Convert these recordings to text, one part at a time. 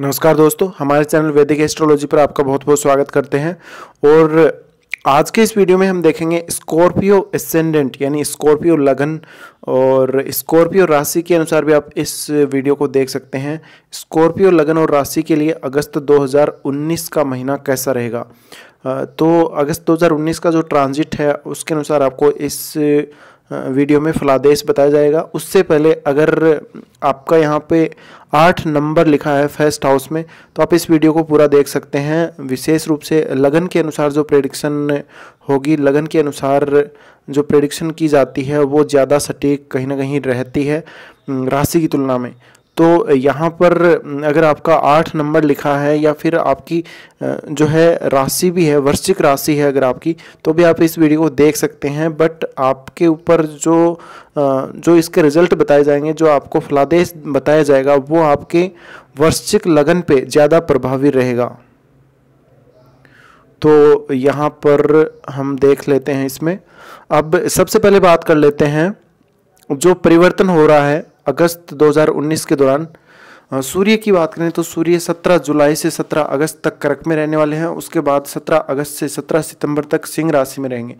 नमस्कार दोस्तों हमारे चैनल वैदिक एस्ट्रोलॉजी पर आपका बहुत बहुत स्वागत करते हैं और आज के इस वीडियो में हम देखेंगे स्कॉर्पियो एसेंडेंट यानी स्कॉर्पियो लगन और स्कॉर्पियो राशि के अनुसार भी आप इस वीडियो को देख सकते हैं स्कॉर्पियो लगन और राशि के लिए अगस्त 2019 का महीना कैसा रहेगा तो अगस्त 2019 का जो ट्रांजिट है उसके अनुसार आपको इस वीडियो में फलादेश बताया जाएगा उससे पहले अगर आपका यहाँ पे आठ नंबर लिखा है फर्स्ट हाउस में तो आप इस वीडियो को पूरा देख सकते हैं विशेष रूप से लगन के अनुसार जो प्रेडिक्शन होगी लगन के अनुसार जो प्रेडिक्शन की जाती है वो ज़्यादा सटीक कहीं ना कहीं रहती है राशि की तुलना में तो यहाँ पर अगर आपका आठ नंबर लिखा है या फिर आपकी जो है राशि भी है वृश्चिक राशि है अगर आपकी तो भी आप इस वीडियो को देख सकते हैं बट आपके ऊपर जो जो इसके रिजल्ट बताए जाएंगे जो आपको फलादेश बताया जाएगा वो आपके वृश्चिक लगन पे ज़्यादा प्रभावी रहेगा तो यहाँ पर हम देख लेते हैं इसमें अब सबसे पहले बात कर लेते हैं जो परिवर्तन हो रहा है अगस्त 2019 के दौरान सूर्य की बात करें तो सूर्य 17 जुलाई से 17 अगस्त तक कर्क में रहने वाले हैं उसके बाद 17 अगस्त से 17 सितंबर तक सिंह राशि में रहेंगे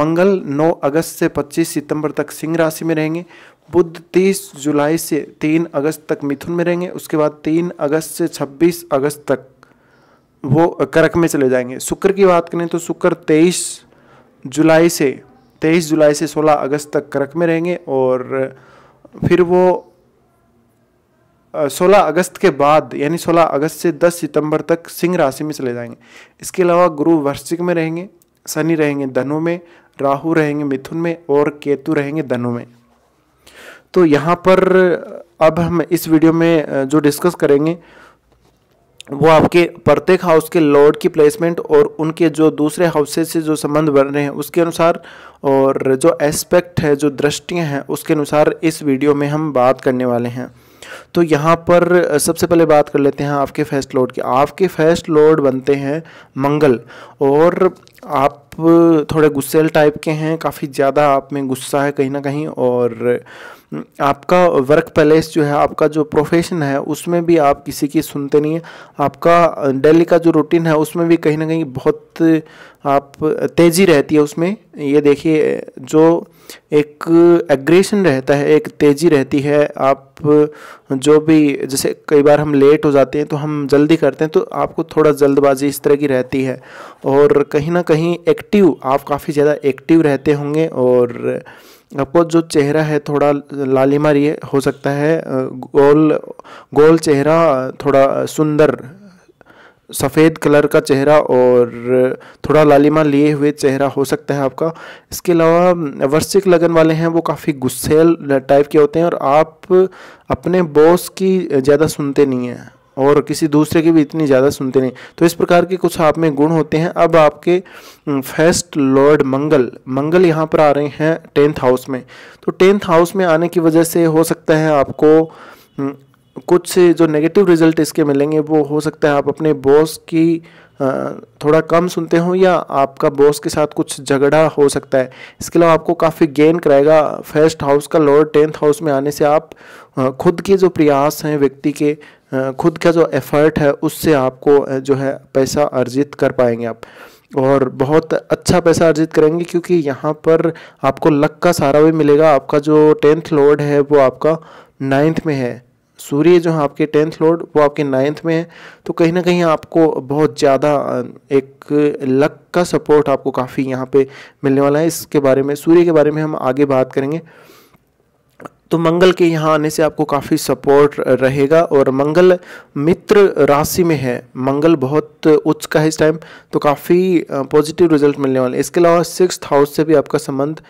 मंगल 9 अगस्त से 25 सितंबर तक सिंह राशि में रहेंगे बुद्ध 30 जुलाई से 3 अगस्त तक मिथुन में रहेंगे उसके बाद 3 अगस्त से 26 अगस्त तक वो कर्क में चले जाएंगे शुक्र की बात करें तो शुक्र तेईस जुलाई से तेईस जुलाई से सोलह अगस्त तक कर्क में रहेंगे और फिर वो सोलह अगस्त के बाद यानी सोलह अगस्त से दस सितंबर तक सिंह राशि में चले जाएंगे इसके अलावा गुरु वर्षिक में रहेंगे शनि रहेंगे धनु में राहु रहेंगे मिथुन में और केतु रहेंगे धनु में तो यहाँ पर अब हम इस वीडियो में जो डिस्कस करेंगे वो आपके प्रत्येक हाउस के लॉर्ड की प्लेसमेंट और उनके जो दूसरे हाउसेज से जो संबंध बन रहे हैं उसके अनुसार और जो एस्पेक्ट है जो दृष्टियाँ हैं उसके अनुसार इस वीडियो में हम बात करने वाले हैं तो यहाँ पर सबसे पहले बात कर लेते हैं आपके फर्स्ट लॉर्ड की आपके फर्स्ट लॉर्ड बनते हैं मंगल और आप थोड़े गुस्सेल टाइप के हैं काफ़ी ज़्यादा आप में गुस्सा है कहीं ना कहीं और हम्म, आपका वर्क प्लेस जो है आपका जो प्रोफेशन है उसमें भी आप किसी की सुनते नहीं हैं आपका डेली का जो रूटीन है उसमें भी कहीं ना कहीं बहुत आप तेज़ी रहती है उसमें ये देखिए जो एक एग्रेशन रहता है एक तेज़ी रहती है आप जो भी जैसे कई बार हम लेट हो जाते हैं तो हम जल्दी करते हैं तो आपको थोड़ा जल्दबाजी इस तरह की रहती है और कहीं ना कहीं एक्टिव आप काफ़ी ज़्यादा एक्टिव रहते होंगे और आपको जो चेहरा है थोड़ा लालिमा हो सकता है गोल गोल चेहरा थोड़ा सुंदर सफ़ेद कलर का चेहरा और थोड़ा लालिमा लिए हुए चेहरा हो सकता है आपका इसके अलावा वर्षिक लगन वाले हैं वो काफ़ी गुस्सेल टाइप के होते हैं और आप अपने बॉस की ज़्यादा सुनते नहीं हैं और किसी दूसरे की भी इतनी ज़्यादा सुनते नहीं तो इस प्रकार के कुछ आप में गुण होते हैं अब आपके फर्स्ट लॉर्ड मंगल मंगल यहाँ पर आ रहे हैं टेंथ हाउस में तो टेंथ हाउस में आने की वजह से हो सकता है आपको कुछ जो नेगेटिव रिजल्ट इसके मिलेंगे वो हो सकता है आप अपने बॉस की थोड़ा कम सुनते हो या आपका बॉस के साथ कुछ झगड़ा हो सकता है इसके अलावा आपको काफ़ी गेन कराएगा फर्स्ट हाउस का लॉर्ड टेंथ हाउस में आने से आप खुद के जो प्रयास हैं व्यक्ति के खुद का जो एफर्ट है उससे आपको जो है पैसा अर्जित कर पाएंगे आप और बहुत अच्छा पैसा अर्जित करेंगे क्योंकि यहाँ पर आपको लक का सहारा भी मिलेगा आपका जो टेंथ लॉर्ड है वो आपका नाइन्थ में है सूर्य जो है आपके टेंथ लॉर्ड वो आपके नाइन्थ में है तो कहीं ना कहीं आपको बहुत ज़्यादा एक लक का सपोर्ट आपको काफ़ी यहाँ पे मिलने वाला है इसके बारे में सूर्य के बारे में हम आगे बात करेंगे तो मंगल के यहाँ आने से आपको काफ़ी सपोर्ट रहेगा और मंगल मित्र राशि में है मंगल बहुत उच्च का है इस टाइम तो काफ़ी पॉजिटिव रिजल्ट मिलने वाले इसके अलावा सिक्स हाउस से भी आपका संबंध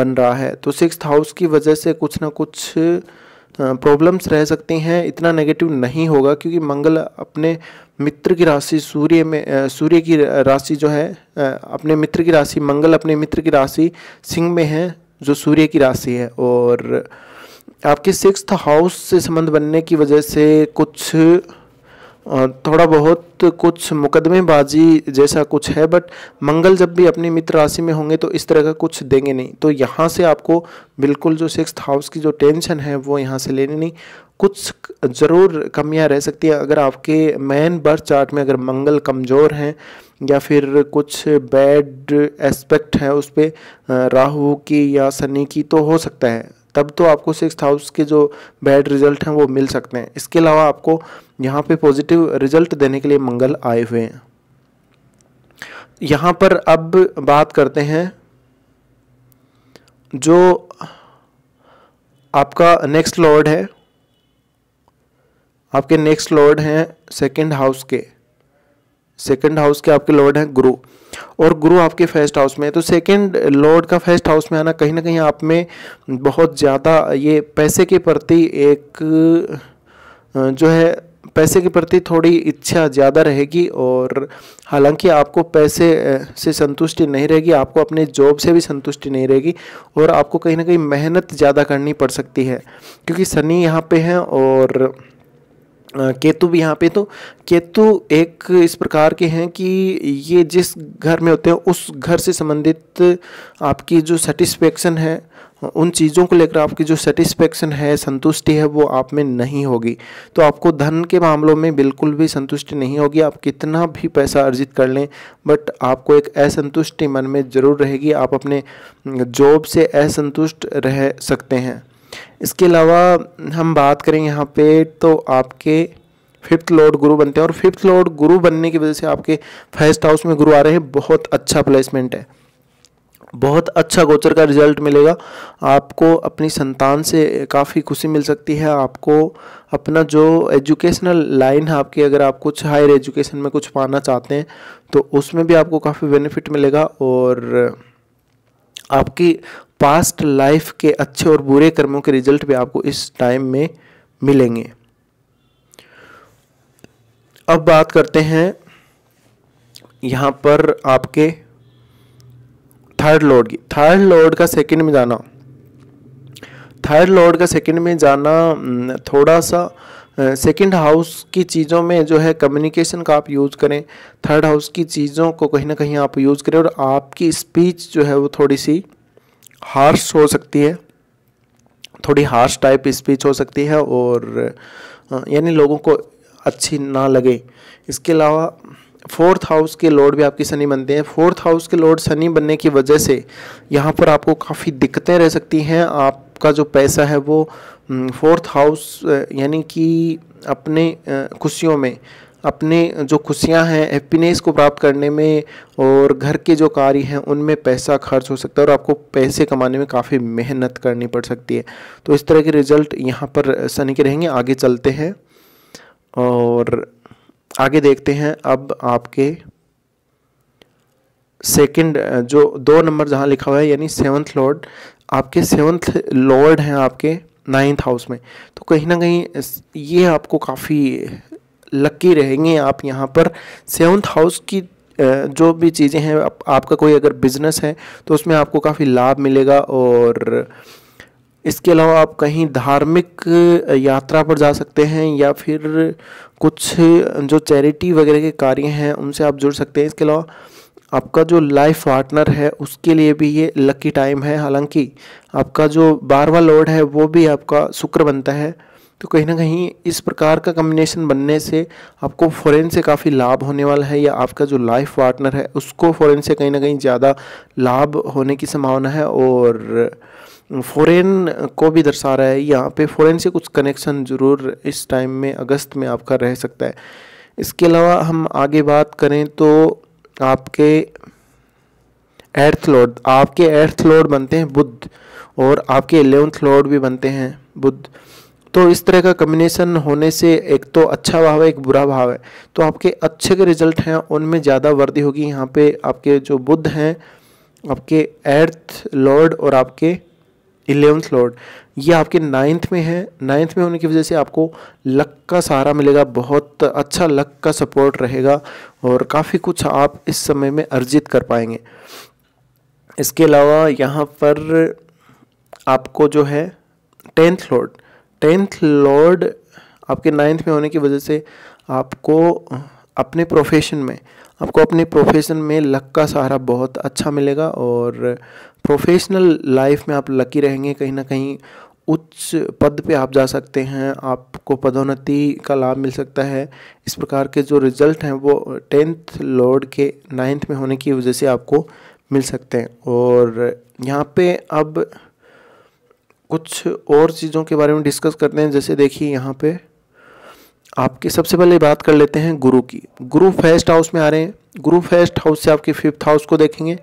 बन रहा है तो सिक्स हाउस की वजह से कुछ ना कुछ प्रॉब्लम्स रह सकती हैं इतना नेगेटिव नहीं होगा क्योंकि मंगल अपने मित्र की राशि सूर्य में सूर्य की राशि जो है अपने मित्र की राशि मंगल अपने मित्र की राशि सिंह में है जो सूर्य की राशि है और आपके सिक्स हाउस से संबंध बनने की वजह से कुछ थोड़ा बहुत कुछ मुकदमेबाजी जैसा कुछ है बट मंगल जब भी अपनी मित्र राशि में होंगे तो इस तरह का कुछ देंगे नहीं तो यहाँ से आपको बिल्कुल जो सिक्स हाउस की जो टेंशन है वो यहाँ से लेनी नहीं कुछ ज़रूर कमियाँ रह सकती हैं अगर आपके मैन बर्थ चार्ट में अगर मंगल कमज़ोर हैं या फिर कुछ बैड एस्पेक्ट है उस पर राहू की या शनि की तो हो सकता है तब तो आपको सिक्स हाउस के जो बैड रिजल्ट हैं वो मिल सकते हैं इसके अलावा आपको यहाँ पे पॉजिटिव रिजल्ट देने के लिए मंगल आए हुए हैं यहाँ पर अब बात करते हैं जो आपका नेक्स्ट लॉर्ड है आपके नेक्स्ट लॉर्ड हैं सेकंड हाउस के सेकंड हाउस के आपके लॉर्ड हैं गुरु और गुरु आपके फर्स्ट हाउस में है तो सेकेंड लॉर्ड का फर्स्ट हाउस में आना कहीं ना कहीं आप में बहुत ज़्यादा ये पैसे के प्रति एक जो है पैसे के प्रति थोड़ी इच्छा ज़्यादा रहेगी और हालांकि आपको पैसे से संतुष्टि नहीं रहेगी आपको अपने जॉब से भी संतुष्टि नहीं रहेगी और आपको कहीं ना कहीं मेहनत ज़्यादा करनी पड़ सकती है क्योंकि शनि यहाँ पे हैं और केतु भी यहाँ पे तो केतु एक इस प्रकार के हैं कि ये जिस घर में होते हैं उस घर से संबंधित आपकी जो सेटिस्फेक्शन है उन चीज़ों को लेकर आपकी जो सेटिस्फेक्शन है संतुष्टि है वो आप में नहीं होगी तो आपको धन के मामलों में बिल्कुल भी संतुष्टि नहीं होगी आप कितना भी पैसा अर्जित कर लें बट आपको एक असंतुष्टि मन में ज़रूर रहेगी आप अपने जॉब से असंतुष्ट रह सकते हैं इसके अलावा हम बात करें यहाँ पे तो आपके फिफ्थ लॉर्ड गुरु बनते हैं और फिफ्थ लॉर्ड गुरु बनने की वजह से आपके फर्स्ट हाउस में गुरु आ रहे हैं बहुत अच्छा प्लेसमेंट है बहुत अच्छा गोचर का रिजल्ट मिलेगा आपको अपनी संतान से काफ़ी खुशी मिल सकती है आपको अपना जो एजुकेशनल लाइन है आपकी अगर आप कुछ हायर एजुकेशन में कुछ पाना चाहते हैं तो उसमें भी आपको काफ़ी बेनिफिट मिलेगा और आपकी पास्ट लाइफ के अच्छे और बुरे कर्मों के रिजल्ट भी आपको इस टाइम में मिलेंगे अब बात करते हैं यहाँ पर आपके थर्ड लॉर्ड की थर्ड लॉर्ड का सेकंड में जाना थर्ड लॉर्ड का सेकंड में जाना हम्म, थोड़ा सा सेकंड हाउस की चीज़ों में जो है कम्युनिकेशन का आप यूज़ करें थर्ड हाउस की चीज़ों को कहीं ना कहीं आप यूज़ करें और आपकी स्पीच जो है वो थोड़ी सी हार्श हो सकती है थोड़ी हार्श टाइप स्पीच हो सकती है और यानी लोगों को अच्छी ना लगे इसके अलावा फोर्थ हाउस के लॉर्ड भी आपकी शनि बनते हैं फोर्थ हाउस के लॉर्ड शनि बनने की वजह से यहाँ पर आपको काफ़ी दिक्कतें रह सकती हैं आपका जो पैसा है वो फोर्थ हाउस यानी कि अपने खुशियों में अपने जो खुशियाँ हैं हैप्पीनेस को प्राप्त करने में और घर के जो कार्य हैं उनमें पैसा खर्च हो सकता है और आपको पैसे कमाने में काफ़ी मेहनत करनी पड़ सकती है तो इस तरह के रिजल्ट यहाँ पर शनि के रहेंगे आगे चलते हैं और आगे देखते हैं अब आपके सेकंड जो दो नंबर जहाँ लिखा हुआ है यानी सेवन्थ लॉर्ड आपके सेवन्थ लॉर्ड हैं आपके नाइन्थ हाउस में तो कहीं ना कहीं ये आपको काफ़ी लक्की रहेंगे आप यहाँ पर सेवन्थ हाउस की जो भी चीज़ें हैं आप, आपका कोई अगर बिजनेस है तो उसमें आपको काफ़ी लाभ मिलेगा और इसके अलावा आप कहीं धार्मिक यात्रा पर जा सकते हैं या फिर कुछ जो चैरिटी वगैरह के कार्य हैं उनसे आप जुड़ सकते हैं इसके अलावा आपका जो लाइफ पार्टनर है उसके लिए भी ये लकी टाइम है हालांकि आपका जो बारवा लॉर्ड है वो भी आपका शुक्र बनता है तो कहीं ना कहीं इस प्रकार का कम्बिनेशन बनने से आपको फ़ॉरेन से काफ़ी लाभ होने वाला है या आपका जो लाइफ पार्टनर है उसको फ़ॉरेन से कहीं ना कहीं ज़्यादा लाभ होने की संभावना है और फ़ॉरेन को भी दर्शा रहा है यहाँ पे फ़ॉरेन से कुछ कनेक्शन ज़रूर इस टाइम में अगस्त में आपका रह सकता है इसके अलावा हम आगे बात करें तो आपके एर्थ लॉर्ड आपके एर्थ लॉर्ड बनते हैं बुद्ध और आपके एलेवंथ लॉर्ड भी बनते हैं बुद्ध तो इस तरह का कम्बिनेशन होने से एक तो अच्छा भाव है एक बुरा भाव है तो आपके अच्छे के रिजल्ट हैं उनमें ज़्यादा वर्दी होगी यहाँ पे आपके जो बुद्ध हैं आपके एर्थ लॉर्ड और आपके इलेवंथ लॉर्ड ये आपके नाइन्थ में है नाइन्थ में होने की वजह से आपको लक का सहारा मिलेगा बहुत अच्छा लक का सपोर्ट रहेगा और काफ़ी कुछ आप इस समय में अर्जित कर पाएंगे इसके अलावा यहाँ पर आपको जो है टेंथ लॉर्ड टेंथ लॉर्ड आपके नाइन्थ में होने की वजह से आपको अपने प्रोफेशन में आपको अपने प्रोफेशन में लक का सहारा बहुत अच्छा मिलेगा और प्रोफेशनल लाइफ में आप लकी रहेंगे कहीं ना कहीं उच्च पद पे आप जा सकते हैं आपको पदोन्नति का लाभ मिल सकता है इस प्रकार के जो रिजल्ट हैं वो टेंथ लॉर्ड के नाइन्थ में होने की वजह से आपको मिल सकते हैं और यहाँ पे अब कुछ और चीज़ों के बारे में डिस्कस करते हैं जैसे देखिए यहाँ पे आपके सबसे पहले बात कर लेते हैं गुरु की गुरु फर्स्ट हाउस में आ रहे हैं गुरु फर्स्ट हाउस से आपके फिफ्थ हाउस को देखेंगे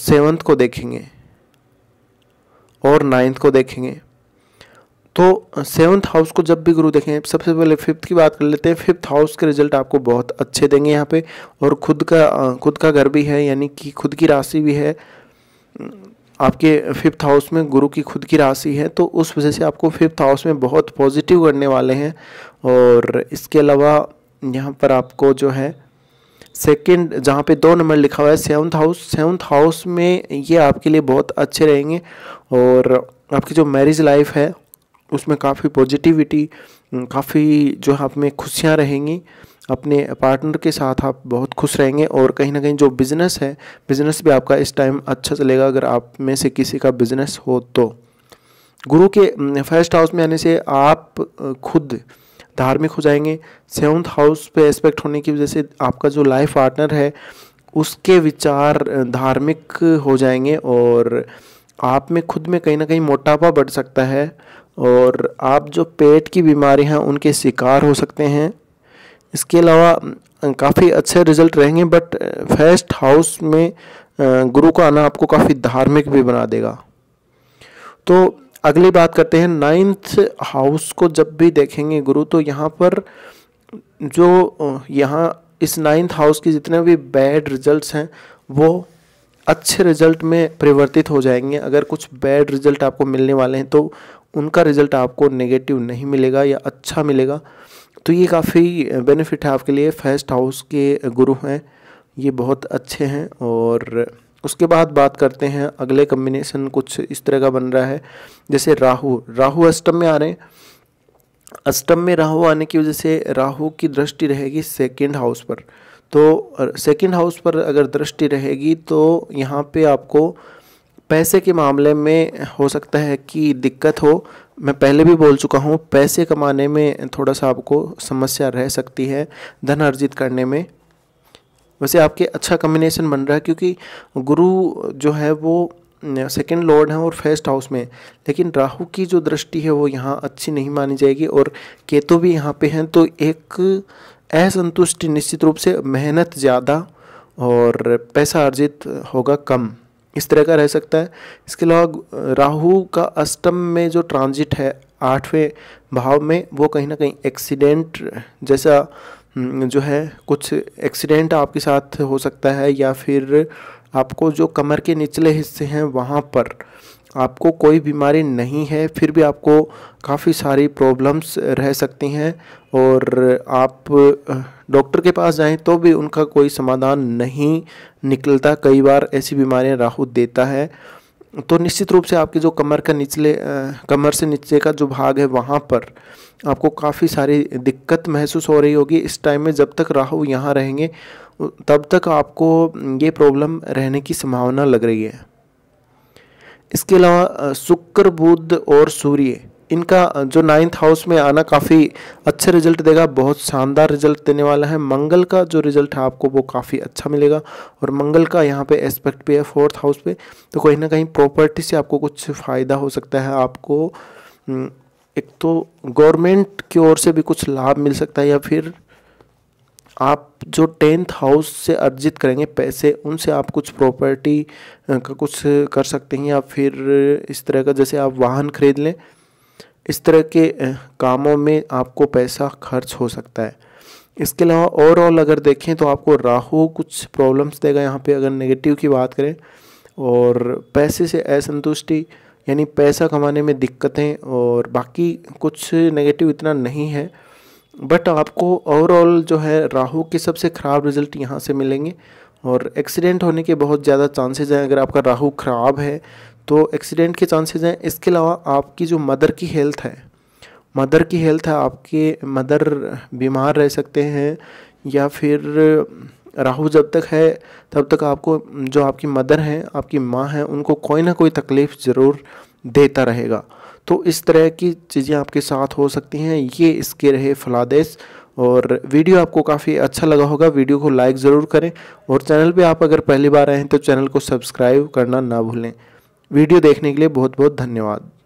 सेवन्थ को देखेंगे और नाइन्थ को देखेंगे तो सेवन्थ हाउस को जब भी गुरु देखें सबसे पहले फिफ्थ की बात कर लेते हैं फिफ्थ हाउस के रिजल्ट आपको बहुत अच्छे देंगे यहाँ पे और खुद का खुद का घर भी है यानी कि खुद की राशि भी है आपके फिफ्थ हाउस में गुरु की खुद की राशि है तो उस वजह से आपको फिफ्थ हाउस में बहुत पॉजिटिव करने वाले हैं और इसके अलावा यहाँ पर आपको जो है सेकंड जहाँ पे दो नंबर लिखा हुआ है सेवन्थ हाउस सेवन्थ हाउस में ये आपके लिए बहुत अच्छे रहेंगे और आपकी जो मैरिज लाइफ है उसमें काफ़ी पॉजिटिविटी काफ़ी जो है आप में खुशियाँ रहेंगी अपने पार्टनर के साथ आप बहुत खुश रहेंगे और कहीं ना कहीं जो बिज़नेस है बिज़नेस भी आपका इस टाइम अच्छा चलेगा अगर आप में से किसी का बिज़नेस हो तो गुरु के फर्स्ट हाउस में आने से आप खुद धार्मिक हो जाएंगे सेवन्थ हाउस पे एस्पेक्ट होने की वजह से आपका जो लाइफ पार्टनर है उसके विचार धार्मिक हो जाएंगे और आप में खुद में कहीं ना कहीं मोटापा बढ़ सकता है और आप जो पेट की बीमारी हैं उनके शिकार हो सकते हैं इसके अलावा काफ़ी अच्छे रिजल्ट रहेंगे बट फर्स्ट हाउस में गुरु का आना आपको काफ़ी धार्मिक भी बना देगा तो अगली बात करते हैं नाइन्थ हाउस को जब भी देखेंगे गुरु तो यहाँ पर जो यहाँ इस नाइन्थ हाउस के जितने भी बैड रिजल्ट्स हैं वो अच्छे रिजल्ट में परिवर्तित हो जाएंगे अगर कुछ बैड रिजल्ट आपको मिलने वाले हैं तो उनका रिजल्ट आपको नेगेटिव नहीं मिलेगा या अच्छा मिलेगा तो ये काफ़ी बेनिफिट है आपके लिए फर्स्ट हाउस के गुरु हैं ये बहुत अच्छे हैं और उसके बाद बात करते हैं अगले कम्बिनेशन कुछ इस तरह का बन रहा है जैसे राहु राहु अष्टम में आ रहे हैं अष्टम में राहु आने की वजह से राहु की दृष्टि रहेगी सेकंड हाउस पर तो सेकंड हाउस पर अगर दृष्टि रहेगी तो यहाँ पे आपको पैसे के मामले में हो सकता है कि दिक्कत हो मैं पहले भी बोल चुका हूँ पैसे कमाने में थोड़ा सा आपको समस्या रह सकती है धन अर्जित करने में वैसे आपके अच्छा कम्बिनेशन बन रहा है क्योंकि गुरु जो है वो सेकेंड लॉर्ड हैं और फर्स्ट हाउस में लेकिन राहु की जो दृष्टि है वो यहाँ अच्छी नहीं मानी जाएगी और केतु भी यहाँ पे हैं तो एक असंतुष्टि निश्चित रूप से मेहनत ज़्यादा और पैसा अर्जित होगा कम इस तरह का रह सकता है इसके अलावा राहु का अष्टम में जो ट्रांजिट है आठवें भाव में वो कहीं ना कहीं एक्सीडेंट जैसा हम्म, जो है कुछ एक्सीडेंट आपके साथ हो सकता है या फिर आपको जो कमर के निचले हिस्से हैं वहाँ पर आपको कोई बीमारी नहीं है फिर भी आपको काफ़ी सारी प्रॉब्लम्स रह सकती हैं और आप डॉक्टर के पास जाएं तो भी उनका कोई समाधान नहीं निकलता कई बार ऐसी बीमारियां राहत देता है तो निश्चित रूप से आपकी जो कमर का निचले कमर से नीचे का जो भाग है वहाँ पर आपको काफ़ी सारी दिक्कत महसूस हो रही होगी इस टाइम में जब तक राहु यहाँ रहेंगे तब तक आपको ये प्रॉब्लम रहने की संभावना लग रही है इसके अलावा शुक्र बुध और सूर्य इनका जो नाइन्थ हाउस में आना काफ़ी अच्छा रिजल्ट देगा बहुत शानदार रिजल्ट देने वाला है मंगल का जो रिजल्ट है आपको वो काफ़ी अच्छा मिलेगा और मंगल का यहाँ पे एस्पेक्ट भी है फोर्थ हाउस पे तो कहीं ना कहीं प्रॉपर्टी से आपको कुछ फ़ायदा हो सकता है आपको एक तो गवर्नमेंट की ओर से भी कुछ लाभ मिल सकता है या फिर आप जो टेंथ हाउस से अर्जित करेंगे पैसे उनसे आप कुछ प्रॉपर्टी का कुछ कर सकते हैं या फिर इस तरह का जैसे आप वाहन खरीद लें इस तरह के कामों में आपको पैसा खर्च हो सकता है इसके अलावा ओवरऑल अगर देखें तो आपको राहु कुछ प्रॉब्लम्स देगा यहाँ पे अगर नेगेटिव की बात करें और पैसे से असंतुष्टि यानी पैसा कमाने में दिक्कतें और बाकी कुछ नेगेटिव इतना नहीं है बट आपको ओवरऑल जो है राहु के सबसे ख़राब रिजल्ट यहाँ से मिलेंगे और एक्सीडेंट होने के बहुत ज़्यादा चांसेज हैं अगर आपका राहु ख़राब है तो एक्सीडेंट के चांसेज हैं इसके अलावा आपकी जो मदर की हेल्थ है मदर की हेल्थ है आपके मदर बीमार रह सकते हैं या फिर राहु जब तक है तब तक आपको जो आपकी मदर हैं आपकी माँ हैं उनको कोई ना कोई तकलीफ़ ज़रूर देता रहेगा तो इस तरह की चीज़ें आपके साथ हो सकती हैं ये इसके रहे फलादेश और वीडियो आपको काफ़ी अच्छा लगा होगा वीडियो को लाइक ज़रूर करें और चैनल पे आप अगर पहली बार आए हैं तो चैनल को सब्सक्राइब करना ना भूलें वीडियो देखने के लिए बहुत बहुत धन्यवाद